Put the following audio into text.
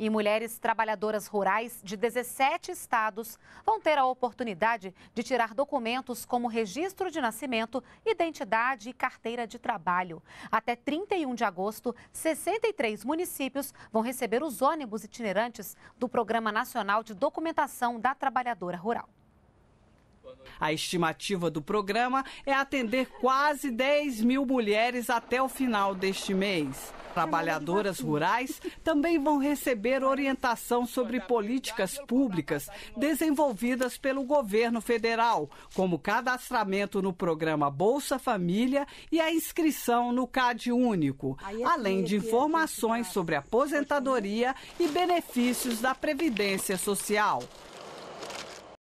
e mulheres trabalhadoras rurais de 17 estados vão ter a oportunidade de tirar documentos como registro de nascimento, identidade e carteira de trabalho. Até 31 de agosto, 63 municípios vão receber os ônibus itinerantes do Programa Nacional de Documentação da Trabalhadora Rural. A estimativa do programa é atender quase 10 mil mulheres até o final deste mês. Trabalhadoras rurais também vão receber orientação sobre políticas públicas desenvolvidas pelo governo federal, como cadastramento no programa Bolsa Família e a inscrição no CAD Único, é além de é informações sobre aposentadoria e benefícios da Previdência Social.